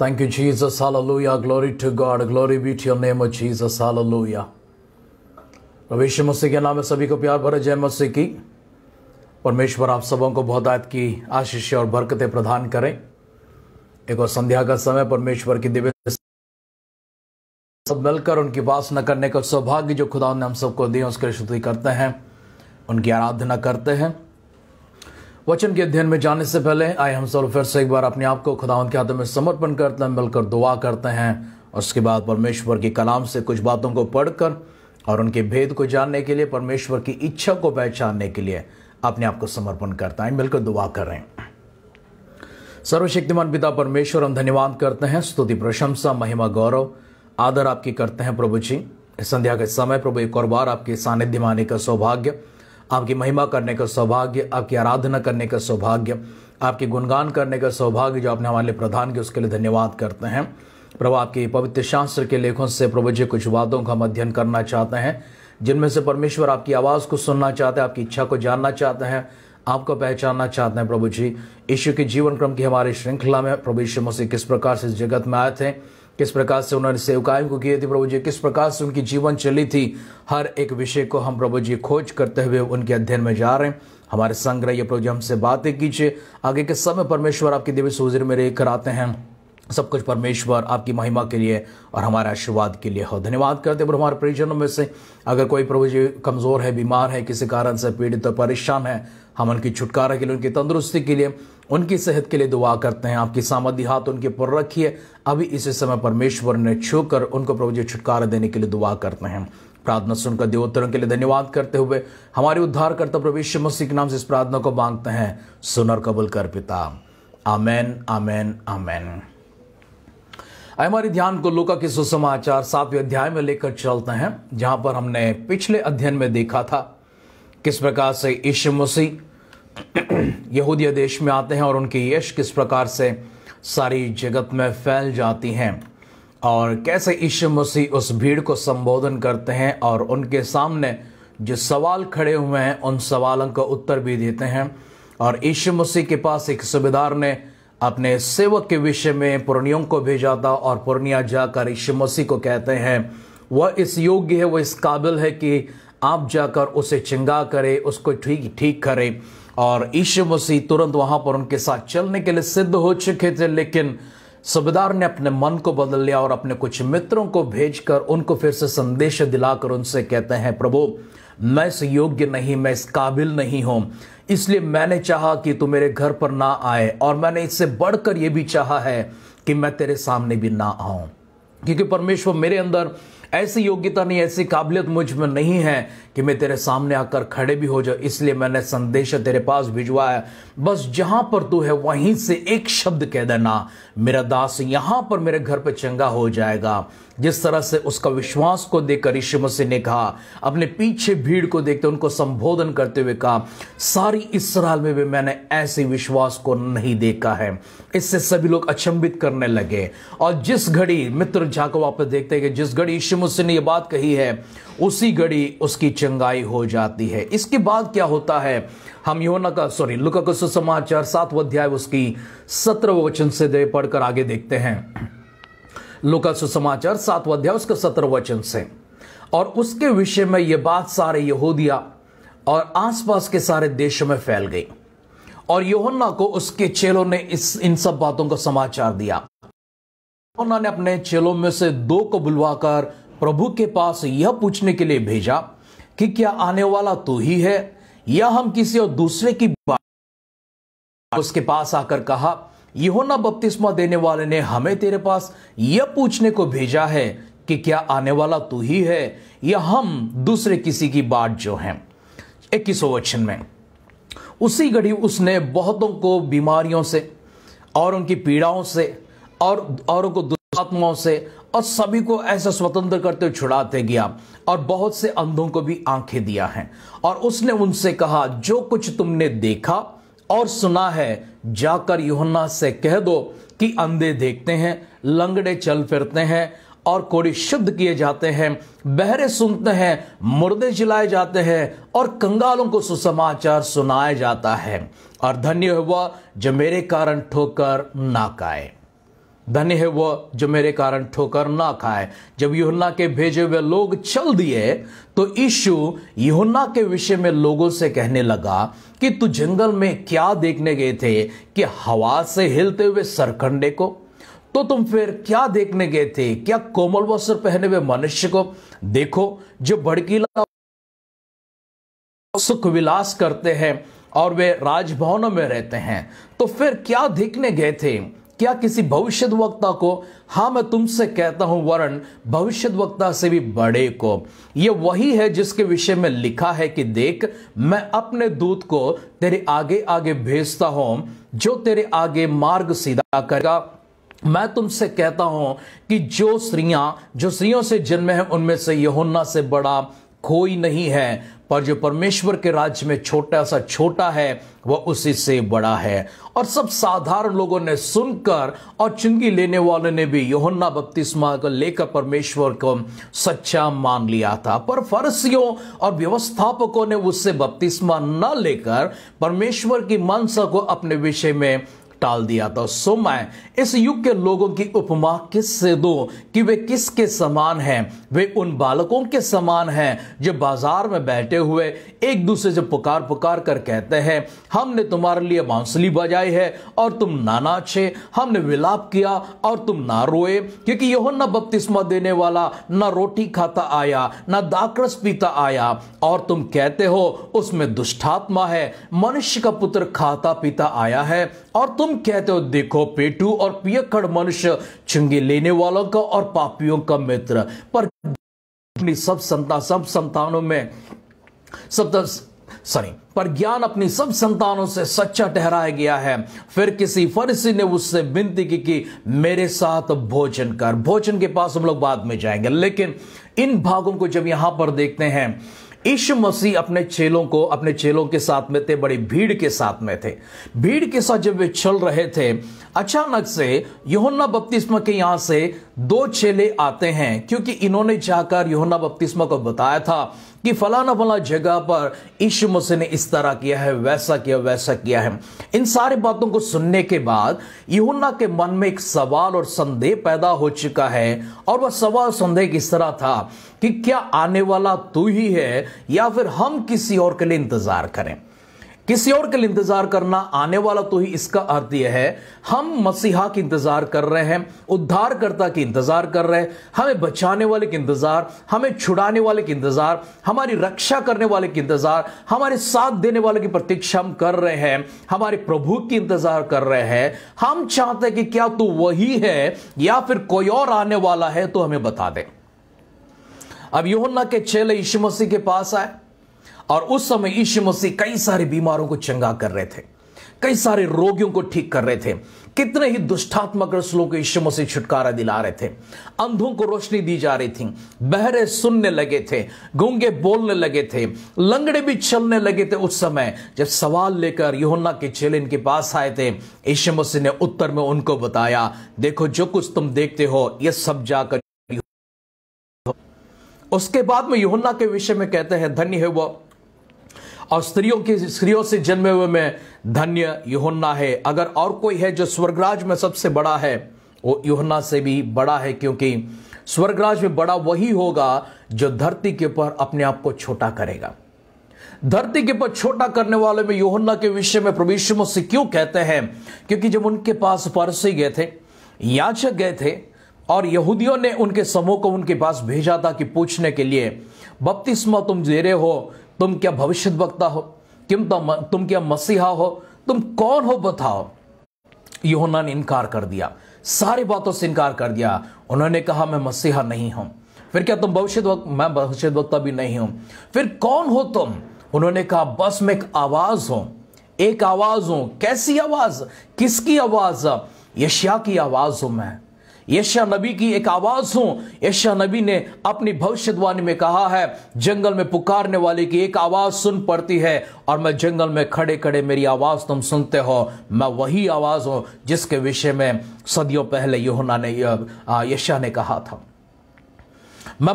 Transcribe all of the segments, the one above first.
Thank you, Jesus. Hallelujah. Glory to God. Glory be to your name, O Jesus. Hallelujah. प्रवेश मसीह के नाम में सभी को प्यार भरे जय मसीह की परमेश्वर आप सबों को आयत की आशीष और बरकतें प्रदान करें एक और संध्या का समय परमेश्वर की दिव्य सब मिलकर उनकी न करने का सौभाग्य जो खुदा ने हम सबको दिए उसकी स्तुति करते हैं उनकी आराधना करते हैं वचन के अध्ययन में जाने से पहले आए हम सब फिर से एक बार अपने आप को खुदावंत के हाथों में समर्पण करते हैं मिलकर दुआ करते हैं और उसके बाद परमेश्वर के कलाम से कुछ बातों को पढ़कर और उनके भेद को जानने के लिए परमेश्वर की इच्छा को पहचानने के लिए अपने आप को समर्पण करता है मिलकर दुआ कर रहे हैं सर्वशक्तिमान पिता परमेश्वर हम धन्यवाद करते हैं स्तुति प्रशंसा महिमा गौरव आदर आपकी करते हैं प्रभु जी संध्या के समय प्रभु एक और बार आपके सानिध्य माने का सौभाग्य आपकी महिमा करने का सौभाग्य आपकी आराधना करने का सौभाग्य आपके गुणगान करने का सौभाग्य जो आपने हमारे लिए प्रधान किया उसके लिए धन्यवाद करते हैं प्रभु आपके पवित्र शास्त्र के लेखों से प्रभु जी कुछ वादों का हम अध्ययन करना चाहते हैं जिनमें से परमेश्वर आपकी आवाज़ को सुनना चाहते हैं आपकी इच्छा को जानना चाहते हैं आपको पहचानना चाहते हैं प्रभु जी ईश्वर के जीवन क्रम की हमारी श्रृंखला में प्रभु ईश्वर मुसी किस प्रकार से इस जगत में आए थे किस प्रकार से उन्होंने सेवकाएं को किए थे प्रभु जी किस प्रकार से उनकी जीवन चली थी हर एक विषय को हम प्रभु जी खोज करते हुए उनके अध्ययन में जा रहे हैं हमारे संग रहिए प्रभु जी हमसे बातें कीजिए आगे के समय परमेश्वर आपकी दिव्य सूजर में रेख कराते हैं सब कुछ परमेश्वर आपकी महिमा के लिए और हमारे आशीर्वाद के लिए हो धन्यवाद करते हैं प्रभु हमारे परिजनों में से अगर कोई प्रभु जी कमज़ोर है बीमार है किसी कारण से पीड़ित तो परेशान है हम उनकी छुटकारा के लिए उनकी तंदुरुस्ती के लिए उनकी सेहत के लिए दुआ करते हैं आपकी सामदी हाथ उनके पर रखिए अभी इसी समय परमेश्वर ने कर उनको प्रभु जी छुटकारा देने के लिए दुआ करते हैं प्रार्थना सुनकर देवोत्तरों के लिए धन्यवाद करते हुए हमारे उद्धार करता प्रवेश मसीह के नाम से इस प्रार्थना को मांगते हैं सुनर कबुल कर पिता आमेन आमेन आमेन हमारे ध्यान को लोका के सुसमाचार सातवें अध्याय में लेकर चलते हैं जहां पर हमने पिछले अध्ययन में देखा था किस प्रकार से ईश्व मसीह यहूदिया देश में आते हैं और उनकी यश किस प्रकार से सारी जगत में फैल जाती हैं और कैसे ईशु मसीह उस भीड़ को संबोधन करते हैं और उनके सामने जो सवाल खड़े हुए हैं उन सवालों का उत्तर भी देते हैं और ईशु मसीह के पास एक सूबेदार ने अपने सेवक के विषय में पुर्णियों को भेजा था और पुर्णिया जाकर ईशु मसीह को कहते हैं वह इस योग्य है वह इस काबिल है कि आप जाकर उसे चिंगा करें उसको ठीक ठीक करें और ईशु मसीह तुरंत वहां पर उनके साथ चलने के लिए सिद्ध हो चुके थे लेकिन सुबेदार ने अपने मन को बदल लिया और अपने कुछ मित्रों को भेजकर उनको फिर से संदेश दिलाकर उनसे कहते हैं प्रभु मैं इस योग्य नहीं मैं इस काबिल नहीं हूं इसलिए मैंने चाहा कि तू मेरे घर पर ना आए और मैंने इससे बढ़कर यह भी चाहा है कि मैं तेरे सामने भी ना आऊं क्योंकि परमेश्वर मेरे अंदर ऐसी योग्यता नहीं ऐसी काबिलियत मुझ में नहीं है कि मैं तेरे सामने आकर खड़े भी हो जाऊं इसलिए मैंने संदेश तेरे पास भिजवा है बस जहां पर तू है वहीं से एक शब्द कह देना मेरा दास यहां पर मेरे घर पर चंगा हो जाएगा जिस तरह से उसका विश्वास को देखकर ऋषि मसीह ने कहा अपने पीछे भीड़ को देखते उनको संबोधन करते हुए कहा सारी इसराइल में भी मैंने ऐसे विश्वास को नहीं देखा है इससे सभी लोग अचंभित करने लगे और जिस घड़ी मित्र झाको वापस देखते हैं कि जिस घड़ी यीशु मुझसे ने यह बात कही है उसी घड़ी उसकी चंगाई हो जाती है इसके बाद क्या होता है हम योना का सॉरी लुका का सुसमाचार सातवा अध्याय उसकी सत्रह वचन से दे पढ़कर आगे देखते हैं लुका सुसमाचार सातवा अध्याय उसका सत्रह वचन से और उसके विषय में यह बात सारे यहूदिया और आसपास के सारे देशों में फैल गई और योहन्ना को उसके चेलों ने इस इन सब बातों का समाचार दिया योहन्ना ने अपने चेलों में से दो को बुलवाकर प्रभु के पास यह पूछने के लिए भेजा कि क्या आने वाला तू तो ही है या हम किसी और दूसरे की बात उसके पास आकर कहा यहोना बपतिस्मा देने वाले ने हमें तेरे पास यह पूछने को भेजा है कि क्या आने वाला तू तो ही है या हम दूसरे किसी की बात जो है इक्कीसो वचन में उसी घड़ी उसने बहुतों को बीमारियों से और उनकी पीड़ाओं से और औरों को आत्माओं से और सभी को ऐसा स्वतंत्र करते हुए छुड़ाते गया और बहुत से अंधों को भी आंखें दिया हैं और उसने उनसे कहा जो कुछ तुमने देखा और सुना है जाकर योहन्ना से कह दो कि अंधे देखते हैं लंगड़े चल फिरते हैं और कोड़ी शुद्ध किए जाते हैं बहरे सुनते हैं मुर्दे जिलाए जाते हैं और कंगालों को सुसमाचार सुनाया जाता है और धन्य हुआ जो मेरे कारण ठोकर ना काए धन्य है वह जो मेरे कारण ठोकर ना खाए जब युना के भेजे हुए लोग चल दिए तो ईशु युना के विषय में लोगों से कहने लगा कि तू जंगल में क्या देखने गए थे कि हवा से हिलते हुए सरखंडे को तो तुम फिर क्या देखने गए थे क्या कोमल वस्त्र पहने हुए मनुष्य को देखो जो भड़कीला सुख विलास करते हैं और वे राजभवनों में रहते हैं तो फिर क्या देखने गए थे क्या किसी भविष्य वक्ता को हाँ मैं तुमसे कहता हूं वरण भविष्य वक्ता से भी बड़े को यह वही है जिसके विषय में लिखा है कि देख मैं अपने दूत को तेरे आगे आगे भेजता हूं जो तेरे आगे मार्ग सीधा करेगा मैं तुमसे कहता हूं कि जो स्त्रियां जो स्त्रियों से जन्मे हैं उनमें से यहोन्ना से बड़ा कोई नहीं है पर जो परमेश्वर के राज्य में छोटा सा छोटा है वह उसी से बड़ा है और सब साधारण लोगों ने सुनकर और चुंगी लेने वालों ने भी योहन्ना बपतिस्मा को लेकर परमेश्वर को सच्चा मान लिया था पर फरसियों और व्यवस्थापकों ने उससे बपतिस्मा न लेकर परमेश्वर की मनसा को अपने विषय में टाल दिया था सो मैं इस युग के लोगों की उपमा किससे दो कि वे किसके समान हैं वे उन बालकों के समान हैं जो बाजार में बैठे हुए एक दूसरे से पुकार पुकार कर कहते हैं हमने तुम्हारे लिए बांसुली बजाई है और तुम ना नाचे हमने विलाप किया और तुम ना रोए क्योंकि यहोन्ना बपतिस्मा देने वाला ना रोटी खाता आया ना दाकरस पीता आया और तुम कहते हो उसमें दुष्टात्मा है मनुष्य का पुत्र खाता पीता आया है और तुम कहते हो देखो पेटू और पियखड़ मनुष्य चुंगी लेने वालों का और पापियों का मित्र पर अपनी सब संता सब संतानों में सब सॉरी पर ज्ञान अपनी सब संतानों से सच्चा ठहराया गया है फिर किसी फरसी ने उससे विनती की कि मेरे साथ भोजन कर भोजन के पास हम लोग बाद में जाएंगे लेकिन इन भागों को जब यहां पर देखते हैं यीशु मसीह अपने चेलों को अपने चेलों के साथ में थे बड़ी भीड़ के साथ में थे भीड़ के साथ जब वे चल रहे थे अचानक से योहन्ना बपतिस्मा के यहां से दो चेले आते हैं क्योंकि इन्होंने जाकर योहन्ना बपतिस्मा को बताया था कि फलाना फला जगह पर यीशु मसीह ने इस तरह किया है वैसा किया वैसा किया है इन सारी बातों को सुनने के बाद यहुन्ना के मन में एक सवाल और संदेह पैदा हो चुका है और वह सवाल संदेह किस तरह था कि क्या आने वाला तू ही है या फिर हम किसी और के लिए इंतजार करें किसी और के लिए इंतजार करना आने वाला तो ही इसका अर्थ यह है हम मसीहा की इंतजार कर रहे हैं उद्धारकर्ता की इंतजार कर रहे हैं हमें बचाने वाले की इंतजार हमें छुड़ाने वाले की इंतजार हमारी रक्षा करने वाले की इंतजार हमारे साथ देने वाले की प्रतीक्षा हम कर रहे हैं हमारे प्रभु की इंतजार कर रहे हैं हम चाहते हैं कि क्या तू वही है या फिर कोई और आने वाला है तो हमें बता दे अब योहन्ना के चेले यीशु मसीह के पास आए और उस समय यीशु मसीह कई सारे बीमारों को चंगा कर रहे थे कई सारे रोगियों को ठीक कर रहे थे कितने ही दुष्टात्मक रसलों को यीशु मसीह छुटकारा दिला रहे थे अंधों को रोशनी दी जा रही थी बहरे सुनने लगे थे गूंगे बोलने लगे थे लंगड़े भी चलने लगे थे उस समय जब सवाल लेकर योहन्ना के चेले इनके पास आए थे यीशु मसीह ने उत्तर में उनको बताया देखो जो कुछ तुम देखते हो यह सब जाकर उसके बाद में यूहन्ना के विषय में कहते हैं धन्य है वह और स्त्रियों की स्त्रियों से जन्मे हुए में धन्य यूहन्ना है अगर और कोई है जो स्वर्गराज में सबसे बड़ा है वो यूहन्ना से भी बड़ा है क्योंकि स्वर्गराज में बड़ा वही होगा जो धरती के ऊपर अपने आप को छोटा करेगा धरती के ऊपर छोटा करने वाले में योहन्ना के विषय में प्रवेश से क्यों कहते हैं क्योंकि जब उनके पास पारसी गए थे याचक गए थे और यहूदियों ने उनके समूह को उनके पास भेजा था कि पूछने के लिए बपतिस्मा तुम जेरे हो तुम क्या भविष्य वक्ता हो तुम तो तुम क्या मसीहा हो तुम कौन हो बताओ योहना ने इनकार कर दिया सारी बातों से इनकार कर दिया उन्होंने कहा मैं मसीहा नहीं हूं फिर क्या तुम भविष्य मैं भविष्य वक्ता भी नहीं हूं फिर कौन हो तुम उन्होंने कहा बस मैं एक आवाज हूं एक आवाज हूं कैसी आवाज किसकी आवाज यशिया की आवाज हूं मैं यशा नबी की एक आवाज हूं यशा नबी ने अपनी भविष्यवाणी में कहा है जंगल में पुकारने वाले की एक आवाज सुन पड़ती है और मैं जंगल में खड़े खड़े मेरी आवाज तुम सुनते हो मैं वही आवाज हूं जिसके विषय में सदियों पहले योहना ने यशा ने कहा था मैं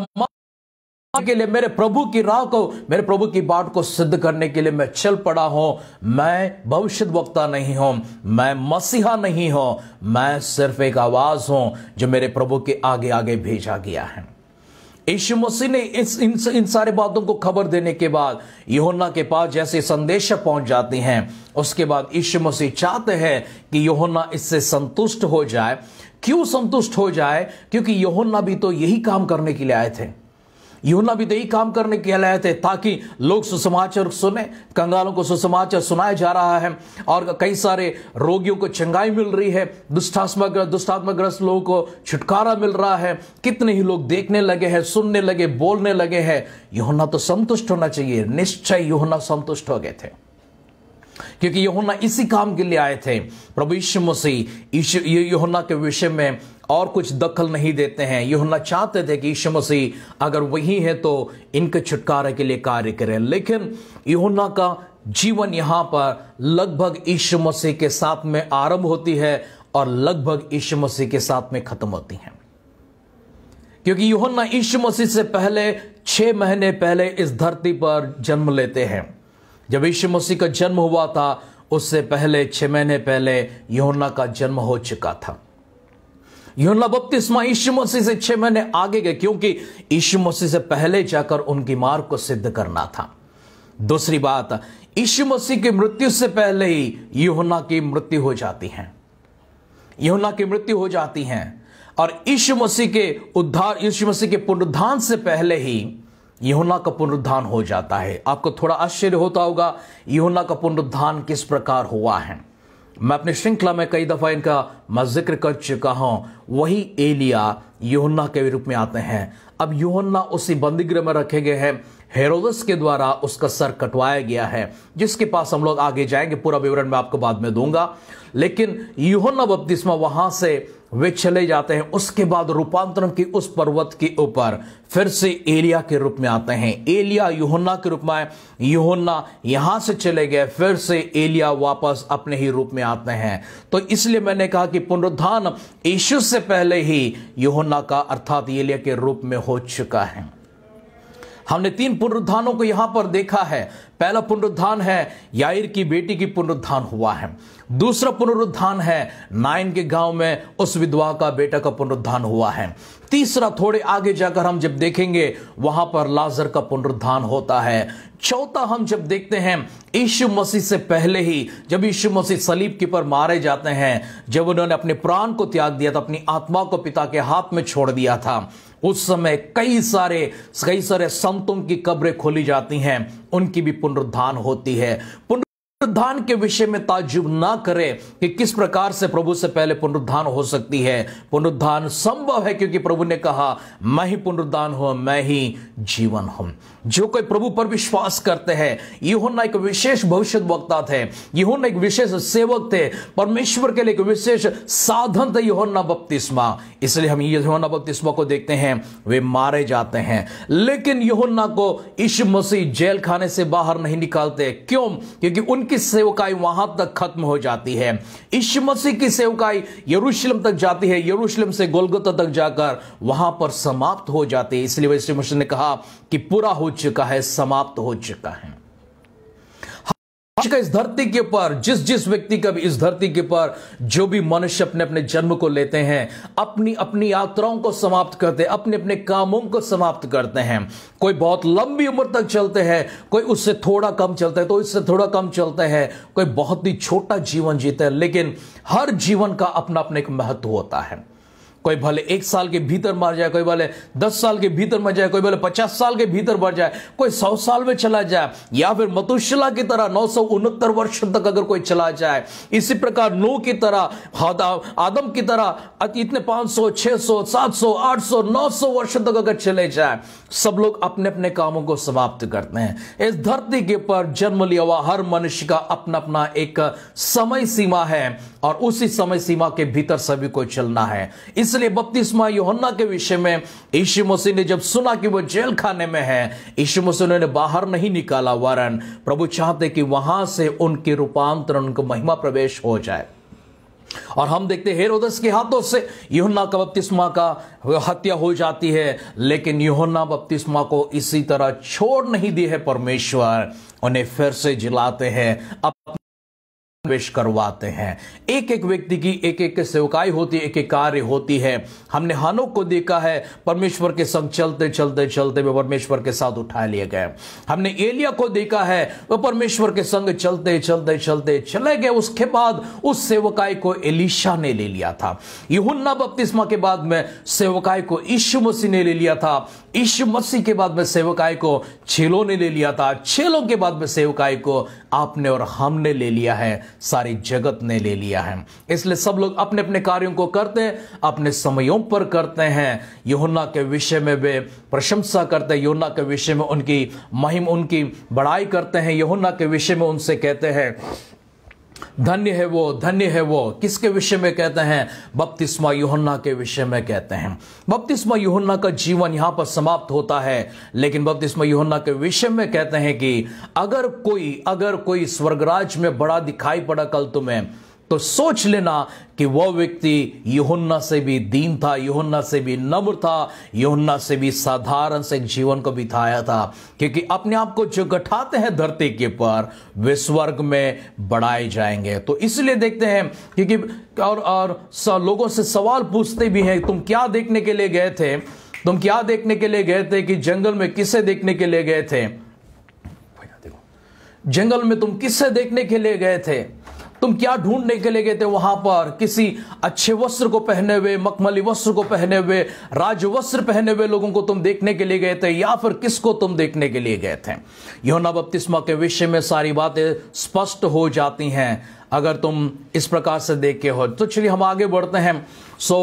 के लिए मेरे प्रभु की राह को मेरे प्रभु की बात को सिद्ध करने के लिए मैं चल पड़ा हूं मैं भविष्य वक्ता नहीं हूं मैं मसीहा नहीं हूं मैं सिर्फ एक आवाज हूं जो मेरे प्रभु के आगे आगे भेजा गया है यशु मसीह ने इस इन, इन सारे बातों को खबर देने के बाद योहन्ना के पास जैसे संदेश पहुंच जाते हैं उसके बाद यशु मसीह चाहते हैं कि योहन्ना इससे संतुष्ट हो जाए क्यों संतुष्ट हो जाए क्योंकि योहन्ना भी तो यही काम करने के लिए आए थे यूना भी तो यही काम करने के लिए थे ताकि लोग सुसमाचार सुने कंगालों को सुसमाचार सुनाया जा रहा है और कई सारे रोगियों को चंगाई मिल रही है दुष्टात्मा दुष्टात्माग्रस्त लोगों को छुटकारा मिल रहा है कितने ही लोग देखने लगे हैं सुनने लगे बोलने लगे हैं योना तो संतुष्ट होना चाहिए निश्चय योना संतुष्ट हो गए थे क्योंकि योना इसी काम के लिए आए थे प्रभु यीशु मसीह योना के विषय में और कुछ दखल नहीं देते हैं होना चाहते थे कि यीशु मसीह अगर वही है तो इनके छुटकारे के लिए कार्य करें लेकिन योना का जीवन यहां पर लगभग यीशु मसीह के साथ में आरंभ होती है और लगभग यीशु मसीह के साथ में खत्म होती है क्योंकि योहन्ना यीशु मसीह से पहले छह महीने पहले इस धरती पर जन्म लेते हैं जब यीशु मसीह का जन्म हुआ था उससे पहले छह महीने पहले योना का जन्म हो चुका था यूना बपतिस्मा यीशु मसीह से छह महीने आगे गए क्योंकि यीशु मसीह से पहले जाकर उनकी मार्ग को सिद्ध करना था दूसरी बात ईशु मसीह की मृत्यु से पहले ही यूहना की मृत्यु हो जाती है यूहना की मृत्यु हो जाती है और ईशु मसीह के उद्धार ईशु मसीह के पुनरुद्धान से पहले ही यहुना का पुनरुद्धान हो जाता है आपको थोड़ा आश्चर्य होता होगा योना का पुनरुद्धान किस प्रकार हुआ है मैं अपनी श्रृंखला में कई दफ़ा इनका मैं जिक्र कर चुका हूं वही एलिया योहन्ना के रूप में आते हैं अब योहन्ना उसी बंदीगृह में रखे गए हैं हेरोदस के द्वारा उसका सर कटवाया गया है जिसके पास हम लोग आगे जाएंगे पूरा विवरण मैं आपको बाद में दूंगा लेकिन यूहन्ना बपतिस्मा वहां से वे चले जाते हैं उसके बाद रूपांतरण की उस पर्वत के ऊपर फिर से एलिया के रूप में आते हैं एलिया योहन्ना के रूप में आए योहन्ना यहां से चले गए फिर से एलिया वापस अपने ही रूप में आते हैं तो इसलिए मैंने कहा कि पुनरुत्थान ईश्वर से पहले ही योहन्ना का अर्थात एलिया के रूप में हो चुका है हमने तीन पुनरुत्थानों को यहां पर देखा है पहला पुनरुत्थान है याइर की बेटी की पुनरुत्थान हुआ है दूसरा पुनरुत्थान है नाइन के गांव में उस विधवा का बेटा का पुनरुत्थान हुआ है तीसरा थोड़े आगे जाकर हम जब देखेंगे वहां पर लाजर का पुनरुत्थान होता है चौथा हम जब देखते हैं यीशु मसीह से पहले ही जब यीशु मसीह सलीब के पर मारे जाते हैं जब उन्होंने अपने प्राण को त्याग दिया था अपनी आत्मा को पिता के हाथ में छोड़ दिया था उस समय कई सारे कई सारे संतों की कब्रें खोली जाती हैं उनकी भी पुनरुद्धान होती है पुनर पुनरुत्थान के विषय में ताजुब ना करें कि किस प्रकार से प्रभु से पहले पुनरुत्थान हो सकती है पुनरुत्थान संभव है क्योंकि प्रभु ने कहा मैं ही पुनरुत्थान हूं मैं ही जीवन हूं जो कोई प्रभु पर विश्वास करते हैं यहोना एक विशेष भविष्य वक्ता थे यहोना एक विशेष सेवक थे परमेश्वर के लिए एक विशेष साधन थे यहोना बपतिस्मा इसलिए हम यहोना बपतिस्मा को देखते हैं वे मारे जाते हैं लेकिन यहोना को ईश मसीह जेल खाने से बाहर नहीं निकालते क्यों क्योंकि उनके की सेवकाई वहां तक खत्म हो जाती है ईश मसीह की सेवकाई यरूशलेम तक जाती है यरूशलेम से गोलगता तक जाकर वहां पर समाप्त हो जाती है इसलिए वैश्विक ने कहा कि पूरा हो चुका है समाप्त हो चुका है आज का इस धरती के ऊपर जिस जिस व्यक्ति का भी इस धरती के ऊपर जो भी मनुष्य अपने अपने जन्म को लेते हैं अपनी अपनी यात्राओं को समाप्त करते हैं अपने अपने कामों को समाप्त करते हैं कोई बहुत लंबी उम्र तक चलते हैं कोई उससे थोड़ा कम चलता है तो इससे थोड़ा कम चलते हैं कोई बहुत ही छोटा जीवन जीते हैं लेकिन हर जीवन का अपना अपना एक महत्व होता है कोई भले एक साल के भीतर मर जाए कोई भले दस साल के भीतर मर जाए कोई भले पचास साल के भीतर मर जाए कोई सौ साल में चला जाए या फिर मतुशिला की तरह नौ सौ उनहत्तर वर्ष तक अगर कोई चला जाए इसी प्रकार नो की तरह आदम की तरह इतने पांच सौ छह सौ सात सौ आठ सौ नौ सौ वर्ष तक अगर चले जाए सब लोग अपने अपने कामों को समाप्त करते हैं इस धरती के पर जन्म लिया हुआ हर मनुष्य का अपना अपना एक समय सीमा है और उसी समय सीमा के भीतर सभी को चलना है इसलिए बत्तीसवा योहन्ना के विषय में ईशु मसीह ने जब सुना कि वो जेल खाने में है ईशु मसीह ने बाहर नहीं निकाला वरन प्रभु चाहते कि वहां से उनके रूपांतरण को महिमा प्रवेश हो जाए और हम देखते हेरोदस के हाथों से युना का बपतिस्मा का हत्या हो जाती है लेकिन यूहन्ना बपतिस्मा को इसी तरह छोड़ नहीं दिए है परमेश्वर उन्हें फिर से जिलाते हैं प्रवेश करवाते हैं एक एक व्यक्ति की एक एक सेवकाई होती है एक एक कार्य होती है हमने हानोक को देखा है परमेश्वर के संग चलते चलते चलते वे परमेश्वर के साथ उठा लिए गए हमने एलिया को देखा है वह परमेश्वर के संग चलते चलते चलते चले गए उसके बाद उस सेवकाई को एलिशा ने ले लिया था यहुन्ना बपतिस्मा के बाद में सेवकाई को ईशु मसीह ने ले लिया था ईशु मसीह के बाद में सेवकाई को छेलों ने ले लिया था छेलों के बाद में सेवकाई को आपने और हमने ले लिया है सारी जगत ने ले लिया है इसलिए सब लोग अपने अपने कार्यों को करते हैं अपने समयों पर करते हैं योना के विषय में वे प्रशंसा करते हैं योना के विषय में उनकी महिम उनकी बड़ाई करते हैं योना के विषय में उनसे कहते हैं धन्य है वो धन्य है वो किसके विषय में कहते हैं बपतिस्मा युहन्ना के विषय में कहते हैं बपतिस्मा युहन्ना का जीवन यहां पर समाप्त होता है लेकिन बपतिस्मा युहन्ना के विषय में कहते हैं कि अगर कोई अगर कोई स्वर्गराज में बड़ा दिखाई पड़ा कल तुम्हें तो सोच लेना कि वह व्यक्ति यहुन्ना से भी दीन था यहुन्ना से भी नम्र था यहुन्ना से भी साधारण से जीवन को बिताया था क्योंकि अपने आप को जो गठाते हैं धरती के पर वे स्वर्ग में बढ़ाए जाएंगे तो इसलिए देखते हैं क्योंकि और और लोगों से सवाल पूछते भी हैं तुम क्या देखने के लिए गए थे तुम क्या देखने के लिए गए थे कि जंगल में किसे देखने के लिए गए थे जंगल में तुम किससे देखने के लिए गए थे तुम क्या ढूंढने के लिए गए थे वहां पर किसी अच्छे वस्त्र को पहने हुए मखमली वस्त्र को पहने हुए राज वस्त्र पहने हुए लोगों को तुम देखने के लिए गए थे या फिर किसको तुम देखने के लिए गए थे योना बपतिस्मा के विषय में सारी बातें स्पष्ट हो जाती हैं अगर तुम इस प्रकार से देखे हो तो चलिए हम आगे बढ़ते हैं सो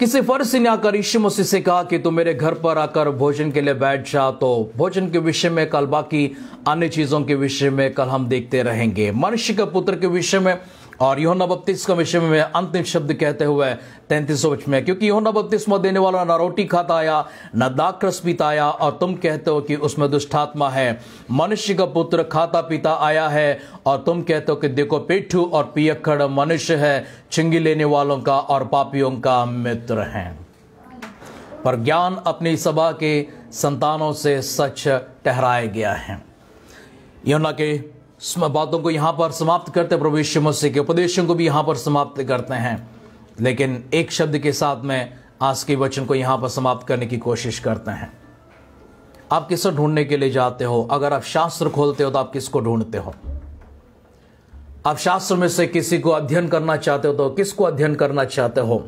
किसी फर्ज ने आकर यीशु मसीह से कहा कि तू मेरे घर पर आकर भोजन के लिए बैठ जा तो भोजन के विषय में कल बाकी अन्य चीज़ों के विषय में कल हम देखते रहेंगे मनुष्य के पुत्र के विषय में और योना बपतिस्मा का विषय में अंतिम शब्द कहते हुए तैंतीस सौ में क्योंकि योना बपतिस्मा देने वाला ना रोटी खाता आया ना दाक रस पीता आया और तुम कहते हो कि उसमें दुष्टात्मा है मनुष्य का पुत्र खाता पीता आया है और तुम कहते हो कि देखो पेठू और पियखड़ मनुष्य है चिंगी लेने वालों का और पापियों का मित्र है पर ज्ञान अपनी सभा के संतानों से सच ठहराया गया है योना के बातों को यहां पर समाप्त करते हैं प्रभु यीशु मसीह के उपदेशों को भी यहां पर समाप्त करते हैं लेकिन एक शब्द के साथ में आज के वचन को यहां पर समाप्त करने की कोशिश करते हैं आप किसे ढूंढने के लिए जाते हो अगर आप शास्त्र खोलते हो तो आप किसको ढूंढते हो आप शास्त्र में से किसी को अध्ययन करना चाहते हो तो किसको अध्ययन करना चाहते हो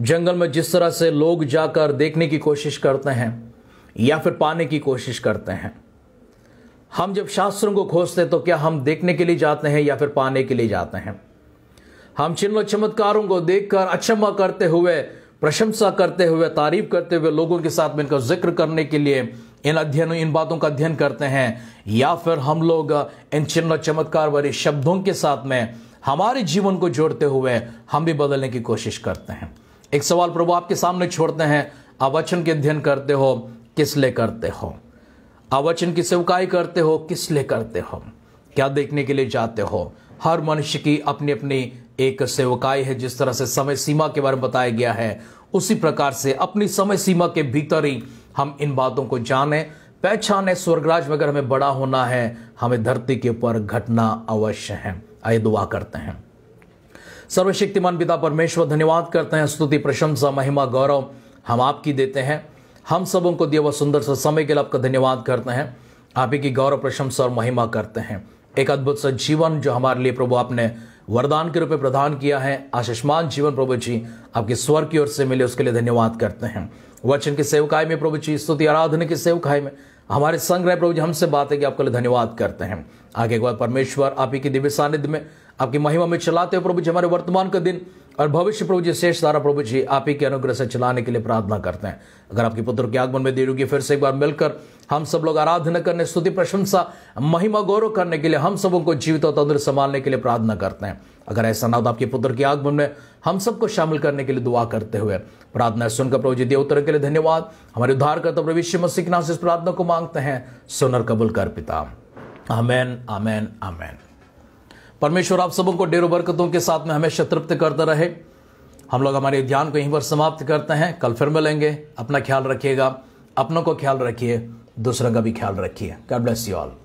जंगल में जिस तरह से लोग जाकर देखने की कोशिश करते हैं या फिर पाने की कोशिश करते हैं हम जब शास्त्रों को खोजते हैं तो क्या हम देखने के लिए जाते हैं या फिर पाने के लिए जाते हैं हम चिन्ह चमत्कारों को देखकर अक्षमा करते हुए प्रशंसा करते हुए तारीफ करते हुए लोगों के साथ में इनका जिक्र करने के लिए इन अध्ययनों इन बातों का अध्ययन करते हैं या फिर हम लोग इन चिन्ह चमत्कार वाले शब्दों के साथ में हमारे जीवन को जोड़ते हुए हम भी बदलने की कोशिश करते हैं एक सवाल प्रभु आपके सामने छोड़ते हैं आप वचन के अध्ययन करते हो किस लिए करते हो वचन की सेवकाई करते हो किस लिए करते हो क्या देखने के लिए जाते हो हर मनुष्य की अपनी अपनी एक सेवकाई है जिस तरह से समय सीमा के बारे में बताया गया है उसी प्रकार से अपनी समय सीमा के भीतर ही हम इन बातों को जाने पहचाने स्वर्गराज में अगर हमें बड़ा होना है हमें धरती के ऊपर घटना अवश्य है आइए दुआ करते हैं सर्वशक्तिमान पिता परमेश्वर धन्यवाद करते हैं स्तुति प्रशंसा महिमा गौरव हम आपकी देते हैं हम सब उनको दिए हुआ सुंदर सा समय के लिए आपका धन्यवाद करते हैं आप ही की गौरव प्रशंसा और महिमा करते हैं एक अद्भुत सा जीवन जो हमारे लिए प्रभु आपने वरदान के रूप में प्रदान किया है आशीषमान जीवन प्रभु जी आपके स्वर की ओर से मिले उसके लिए धन्यवाद करते हैं वचन की सेवकाई में प्रभु जी स्तुति आराधना की सेवकाई में हमारे संग्रह प्रभु जी हमसे बात है कि आपके लिए धन्यवाद करते हैं आगे के बाद परमेश्वर आप ही के दिव्य सानिध्य में आपकी महिमा में चलाते हो प्रभु जी हमारे वर्तमान का दिन और भविष्य प्रभु जी शेष सारा प्रभु जी आप ही के अनुग्रह से चलाने के लिए प्रार्थना करते हैं अगर आपके पुत्र के आगमन में देर फिर से एक बार मिलकर हम सब लोग आराधना करने स्तुति प्रशंसा महिमा गौरव करने के लिए हम सबों को जीवित और तंद्र संभालने के लिए प्रार्थना करते हैं अगर ऐसा ना हो तो आपके पुत्र के आगमन में हम सबको शामिल करने के लिए दुआ करते हुए प्रार्थना सुनकर प्रभु जी देवतर के लिए धन्यवाद हमारे उद्धार करता प्रभु विश्व मसीह के नाम से इस प्रार्थना को मांगते हैं सुनर कबुल कर पिता आमेन आमेन आमेन परमेश्वर आप सबों को डेरो बरकतों के साथ में हमेशा तृप्त करता रहे हम लोग हमारे ध्यान को यहीं पर समाप्त करते हैं कल फिर मिलेंगे अपना ख्याल रखिएगा अपनों को ख्याल रखिए दूसरों का भी ख्याल रखिए गॉड ब्लेस यू ऑल